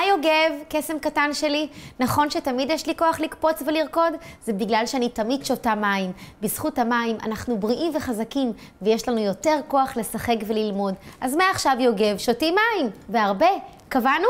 היי יוגב, קסם קטן שלי, נכון שתמיד יש לי כוח לקפוץ ולרקוד? זה בגלל שאני תמיד שותה מים. בזכות המים אנחנו בריאים וחזקים, ויש לנו יותר כוח לשחק וללמוד. אז מעכשיו יוגב, שותים מים, והרבה. קבענו?